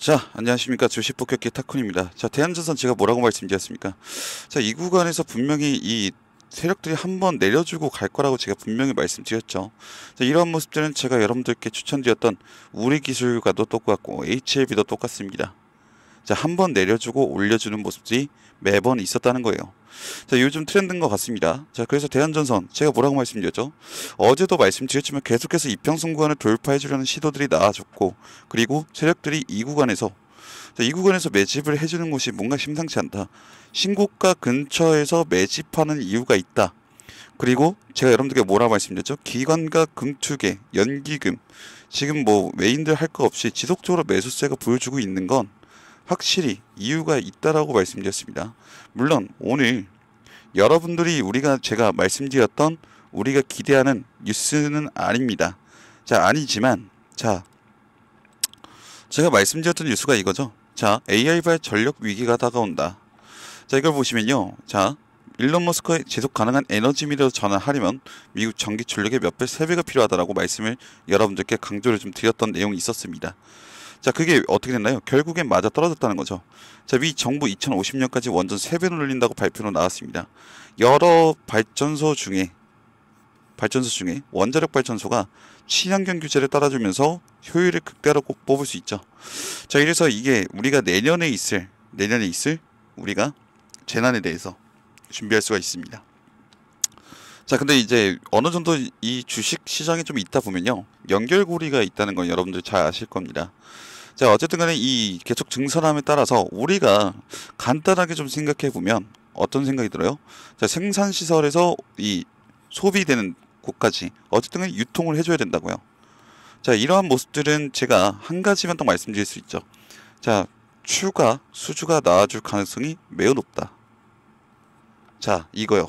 자 안녕하십니까 주식 폭격기 타쿤입니다 자 대한전선 제가 뭐라고 말씀드렸습니까 자이 구간에서 분명히 이 세력들이 한번 내려주고 갈 거라고 제가 분명히 말씀드렸죠. 자, 이런 모습들은 제가 여러분들께 추천드렸던 우리 기술과도 똑같고 HLB도 똑같습니다. 자, 한번 내려주고 올려주는 모습들이 매번 있었다는 거예요. 자, 요즘 트렌드인 것 같습니다. 자, 그래서 대한전선 제가 뭐라고 말씀드렸죠? 어제도 말씀드렸지만 계속해서 이평선 구간을 돌파해 주려는 시도들이 나아졌고 그리고 세력들이 이 구간에서 자, 이 구간에서 매집을 해주는 곳이 뭔가 심상치 않다. 신고가 근처에서 매집하는 이유가 있다. 그리고 제가 여러분들께 뭐라고 말씀드렸죠? 기관과 금축의 연기금 지금 뭐 외인들 할 거 없이 지속적으로 매수세가 보여주고 있는 건 확실히 이유가 있다라고 말씀드렸습니다. 물론 오늘 여러분들이 우리가 제가 말씀드렸던 우리가 기대하는 뉴스는 아닙니다. 자, 아니지만 자 제가 말씀드렸던 뉴스가 이거죠. 자, AI발 전력 위기가 다가온다. 자, 이걸 보시면요. 자, 일론 머스크의 지속 가능한 에너지 미래로 전환하려면 미국 전기 전력의 몇 배, 세 배가 필요하다라고 말씀을 여러분들께 강조를 좀 드렸던 내용이 있었습니다. 자, 그게 어떻게 됐나요? 결국엔 맞아 떨어졌다는 거죠. 자, 위 정부 2050년까지 원전 3배로 늘린다고 발표로 나왔습니다. 여러 발전소 중에 발전소 중에 원자력 발전소가 친환경 규제를 따라주면서 효율을 극대화로 꼭 뽑을 수 있죠. 자, 이래서 이게 우리가 내년에 있을 내년에 있을 우리가 재난에 대해서 준비할 수가 있습니다. 자, 근데 이제 어느 정도 이 주식 시장에 좀 있다 보면요. 연결고리가 있다는 건 여러분들 잘 아실 겁니다. 자, 어쨌든 간에 이 계속 증설함에 따라서 우리가 간단하게 좀 생각해 보면 어떤 생각이 들어요? 자, 생산 시설에서 이 소비되는 곳까지 어쨌든 간에 유통을 해줘야 된다고요. 자, 이러한 모습들은 제가 한 가지만 더 말씀드릴 수 있죠. 자, 추가 수주가 나아질 가능성이 매우 높다. 자, 이거요.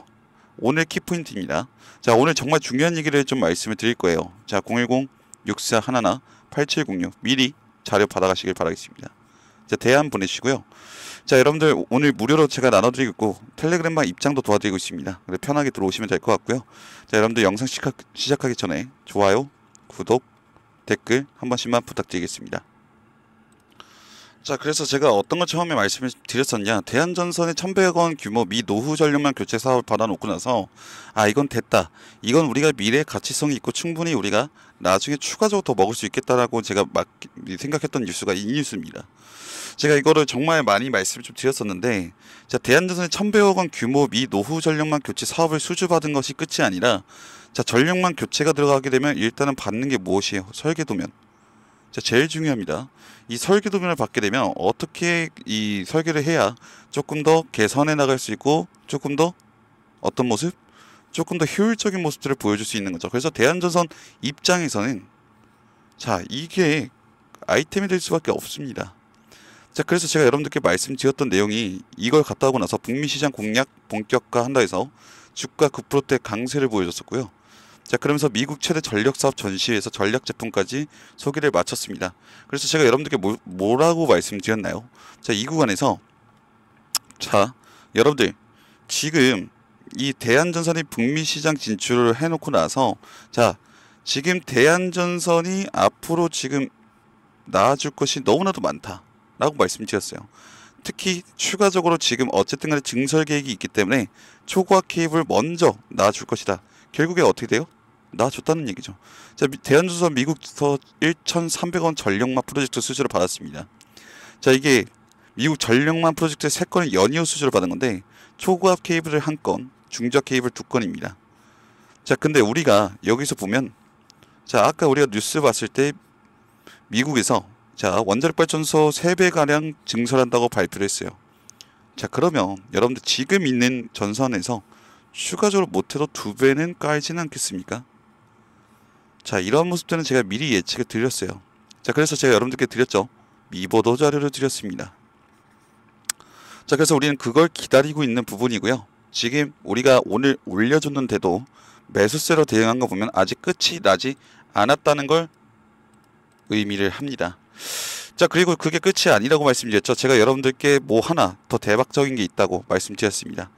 오늘 키포인트입니다. 자, 오늘 정말 중요한 얘기를 좀 말씀을 드릴 거예요. 자, 010 6411 8706 미리 자료 받아가시길 바라겠습니다. 자, 대안 보내시고요. 자, 여러분들 오늘 무료로 제가 나눠드리고 있고 텔레그램방 입장도 도와드리고 있습니다. 편하게 들어오시면 될 것 같고요. 자, 여러분들 영상 시작하기 전에 좋아요, 구독, 댓글 한 번씩만 부탁드리겠습니다. 자, 그래서 제가 어떤 걸 처음에 말씀을 드렸었냐. 대한전선의 1,100원 규모 미 노후 전력망 교체 사업을 받아놓고 나서, 아, 이건 됐다. 이건 우리가 미래 의 가치성이 있고 충분히 우리가 나중에 추가적으로 더 먹을 수 있겠다라고 제가 막 생각했던 뉴스가 이 뉴스입니다. 제가 이거를 정말 많이 말씀을 좀 드렸었는데, 자, 대한전선의 1,100억 원 규모 미 노후 전력망 교체 사업을 수주받은 것이 끝이 아니라, 자, 전력망 교체가 들어가게 되면 일단은 받는 게 무엇이에요? 설계도면. 제일 중요합니다. 이 설계도면을 받게 되면 어떻게 이 설계를 해야 조금 더 개선해 나갈 수 있고 조금 더 어떤 모습? 조금 더 효율적인 모습들을 보여줄 수 있는 거죠. 그래서 대한전선 입장에서는 자 이게 아이템이 될 수밖에 없습니다. 자 그래서 제가 여러분들께 말씀드렸던 내용이 이걸 갖다 오고 나서 북미 시장 공략 본격화한다 해서 주가 9%대 강세를 보여줬었고요. 자, 그러면서 미국 최대 전력 사업 전시회에서 전략 제품까지 소개를 마쳤습니다. 그래서 제가 여러분들께 뭐, 뭐라고 말씀드렸나요? 자, 이 구간에서 자, 여러분들 지금 이 대한전선이 북미 시장 진출을 해놓고 나서 자 지금 대한전선이 앞으로 지금 나아질 것이 너무나도 많다라고 말씀드렸어요. 특히 추가적으로 지금 어쨌든 간에 증설 계획이 있기 때문에 초과 케이블 먼저 나아줄 것이다. 결국에 어떻게 돼요? 나 좋다는 얘기죠. 자, 대한조선 미국서 1,300원 전력마 프로젝트 수주를 받았습니다. 자, 이게 미국 전력망 프로젝트의 세 건을 연이어 수주를 받은 건데 초고압 케이블을 한 건, 중저 케이블 두 건입니다. 자, 근데 우리가 여기서 보면 자, 아까 우리가 뉴스 봤을 때 미국에서 자, 원자력 발전소 3배 가량 증설한다고 발표를 했어요. 자, 그러면 여러분들 지금 있는 전선에서 추가적으로 못해도 두 배는 까이는 않겠습니까? 자 이런 모습들은 제가 미리 예측을 드렸어요 자 그래서 제가 여러분들께 드렸죠 미보도 자료를 드렸습니다 자 그래서 우리는 그걸 기다리고 있는 부분이고요 지금 우리가 오늘 올려줬는데도 매수세로 대응한 거 보면 아직 끝이 나지 않았다는 걸 의미를 합니다 자, 그리고 그게 끝이 아니라고 말씀드렸죠. 제가 여러분들께 뭐 하나 더 대박적인 게 있다고 말씀드렸습니다.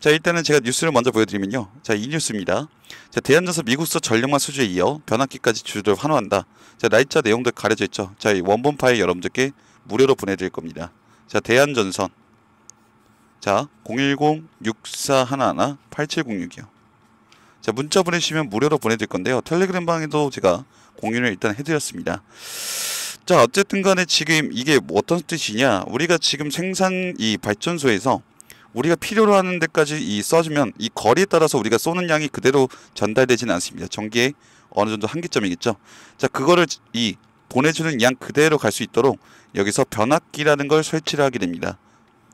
자, 일단은 제가 뉴스를 먼저 보여드리면요. 자, 이 뉴스입니다. 자, 대한전선 미국서 전력만 수주에 이어 변압기까지 주주를 환호한다. 자, 날짜 내용들 가려져 있죠. 자, 이 원본 파일 여러분들께 무료로 보내드릴 겁니다. 자, 대한전선. 자, 010-6411-8706이요. 자, 문자 보내시면 무료로 보내드릴 건데요. 텔레그램 방에도 제가 공유를 일단 해드렸습니다. 자 어쨌든 간에 지금 이게 뭐 어떤 뜻이냐 우리가 지금 생산 이 발전소에서 우리가 필요로 하는 데까지 이 써주면 이 거리에 따라서 우리가 쏘는 양이 그대로 전달되지는 않습니다. 전기의 어느 정도 한계점이겠죠. 자 그거를 이 보내주는 양 그대로 갈 수 있도록 여기서 변압기라는 걸 설치를 하게 됩니다.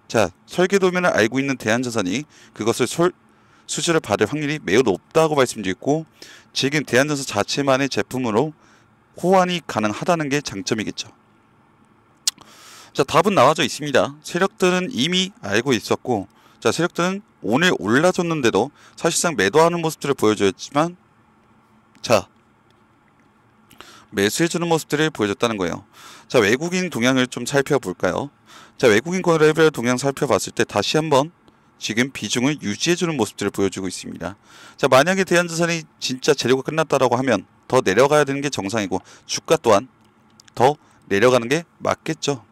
자 설계 도면을 알고 있는 대한자산이 그것을 솔, 수주를 받을 확률이 매우 높다고 말씀드렸고 지금 대한전선 자체만의 제품으로 호환이 가능하다는 게 장점이겠죠. 자, 답은 나와져 있습니다. 세력들은 이미 알고 있었고, 자, 세력들은 오늘 올라줬는데도 사실상 매도하는 모습들을 보여줬지만, 자, 매수해주는 모습들을 보여줬다는 거예요. 자, 외국인 동향을 좀 살펴볼까요? 자, 외국인 거래별 동향 살펴봤을 때 다시 한번 지금 비중을 유지해주는 모습들을 보여주고 있습니다. 자, 만약에 대한자산이 진짜 재료가 끝났다라고 하면 더 내려가야 되는 게 정상이고 주가 또한 더 내려가는 게 맞겠죠.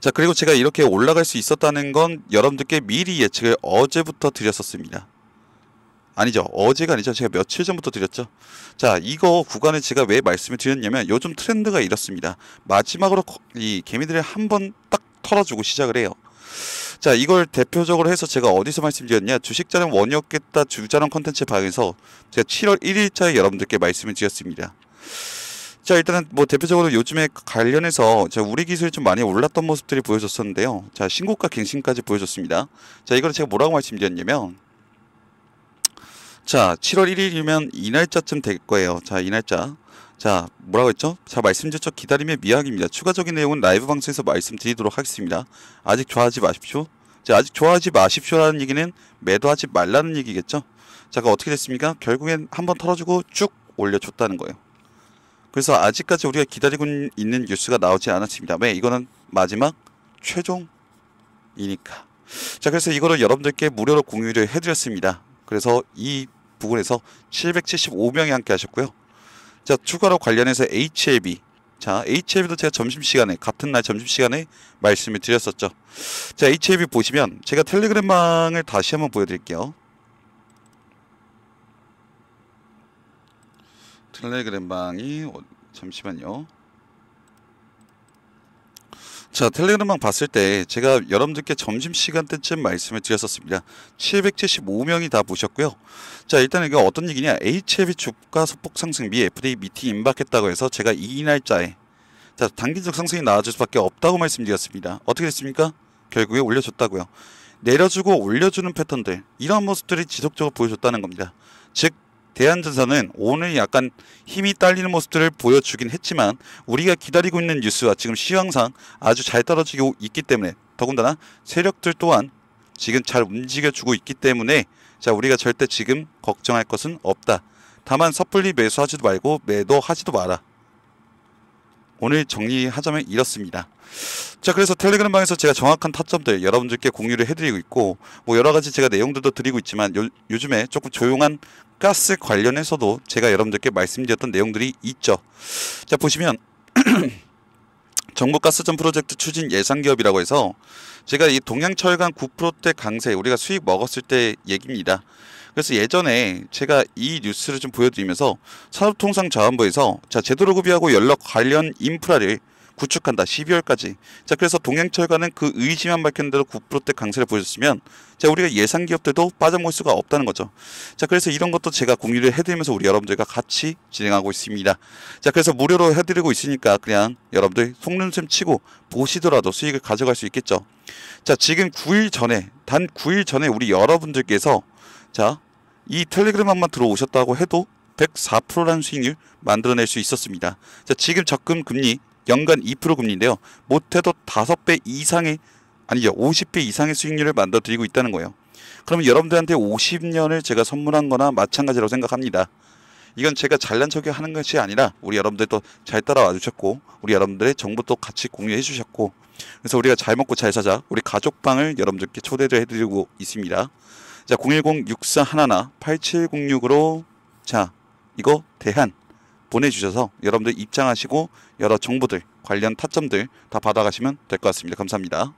자, 그리고 제가 이렇게 올라갈 수 있었다는 건 여러분들께 미리 예측을 어제부터 드렸었습니다. 아니죠. 어제가 아니죠. 제가 며칠 전부터 드렸죠. 자, 이거 구간을 제가 왜 말씀을 드렸냐면 요즘 트렌드가 이렇습니다. 마지막으로 이 개미들을 한번 딱 털어주고 시작을 해요. 자, 이걸 대표적으로 해서 제가 어디서 말씀드렸냐? 주식자랑 원이었겠다 주자랑 컨텐츠 방에서 제가 7월 1일자에 여러분들께 말씀을 드렸습니다. 자, 일단은 뭐 대표적으로 요즘에 관련해서 제가 우리 기술이 좀 많이 올랐던 모습들이 보여줬었는데요. 자, 신고가 갱신까지 보여줬습니다. 자, 이걸 제가 뭐라고 말씀드렸냐면 자, 7월 1일이면 이 날짜쯤 될 거예요. 자, 이 날짜. 자, 뭐라고 했죠? 자, 말씀드렸죠? 기다림의 미학입니다. 추가적인 내용은 라이브 방송에서 말씀드리도록 하겠습니다. 아직 좋아하지 마십시오. 자, 아직 좋아하지 마십시오라는 얘기는 매도하지 말라는 얘기겠죠? 자, 그 어떻게 됐습니까? 결국엔 한 번 털어주고 쭉 올려줬다는 거예요. 그래서 아직까지 우리가 기다리고 있는 뉴스가 나오지 않았습니다. 왜? 이거는 마지막 최종이니까. 자, 그래서 이거를 여러분들께 무료로 공유를 해드렸습니다. 그래서 이 부분에서 775명이 함께 하셨고요. 자, 추가로 관련해서 HLB. 자, HLB도 제가 점심시간에, 같은 날 점심시간에 말씀을 드렸었죠. 자, HLB 보시면 제가 텔레그램망을 다시 한번 보여드릴게요. 텔레그램방이 어, 잠시만요. 자, 텔레그램방 봤을 때 제가 여러분들께 점심시간 때쯤 말씀을 드렸었습니다. 775명이 다 보셨고요. 자, 일단 이게 어떤 얘기냐. HLB 주가 소폭 상승 미 FDA 미팅 임박했다고 해서 제가 이 날짜에 자, 단기적 상승이 나아질 수밖에 없다고 말씀드렸습니다. 어떻게 됐습니까? 결국에 올려줬다고요. 내려주고 올려주는 패턴들 이런 모습들이 지속적으로 보여줬다는 겁니다. 즉 대한전사는 오늘 약간 힘이 딸리는 모습들을 보여주긴 했지만 우리가 기다리고 있는 뉴스와 지금 시황상 아주 잘 떨어지고 있기 때문에 더군다나 세력들 또한 지금 잘 움직여주고 있기 때문에 자 우리가 절대 지금 걱정할 것은 없다. 다만 섣불리 매수하지도 말고 매도하지도 마라. 오늘 정리하자면 이렇습니다. 자 그래서 텔레그램 방에서 제가 정확한 타점들 여러분들께 공유를 해드리고 있고 뭐 여러 가지 제가 내용들도 드리고 있지만 요, 요즘에 조금 조용한 가스 관련해서도 제가 여러분들께 말씀드렸던 내용들이 있죠. 자 보시면 정부 가스전 프로젝트 추진 예상 기업이라고 해서 제가 이 동양철강 9%대 강세 우리가 수익 먹었을 때 얘기입니다. 그래서 예전에 제가 이 뉴스를 좀 보여드리면서 산업통상자원부에서 자 제도를 구비하고 연락 관련 인프라를 구축한다. 12월까지. 자, 그래서 동행철과는 그 의지만 밝힌 대로 9%대 강세를 보여줬으면, 자, 우리가 예상 기업들도 빠져먹을 수가 없다는 거죠. 자, 그래서 이런 것도 제가 공유를 해드리면서 우리 여러분들과 같이 진행하고 있습니다. 자, 그래서 무료로 해드리고 있으니까 그냥 여러분들 속눈썹 치고 보시더라도 수익을 가져갈 수 있겠죠. 자, 지금 9일 전에, 단 9일 전에 우리 여러분들께서, 자, 이 텔레그램만 들어오셨다고 해도 104%라는 수익률 만들어낼 수 있었습니다. 자, 지금 적금 금리 연간 2% 금리인데요. 못해도 5배 이상의 아니죠. 50배 이상의 수익률을 만들어드리고 있다는 거예요. 그러면 여러분들한테 50년을 제가 선물한 거나 마찬가지라고 생각합니다. 이건 제가 잘난 척이 하는 것이 아니라 우리 여러분들도 잘 따라와 주셨고 우리 여러분들의 정보도 같이 공유해 주셨고 그래서 우리가 잘 먹고 잘 사자 우리 가족방을 여러분들께 초대를 해드리고 있습니다. 자, 010-6411 8706으로 자, 이거 대한 보내주셔서 여러분들 입장하시고 여러 정보들 관련 타점들 다 받아가시면 될 것 같습니다. 감사합니다.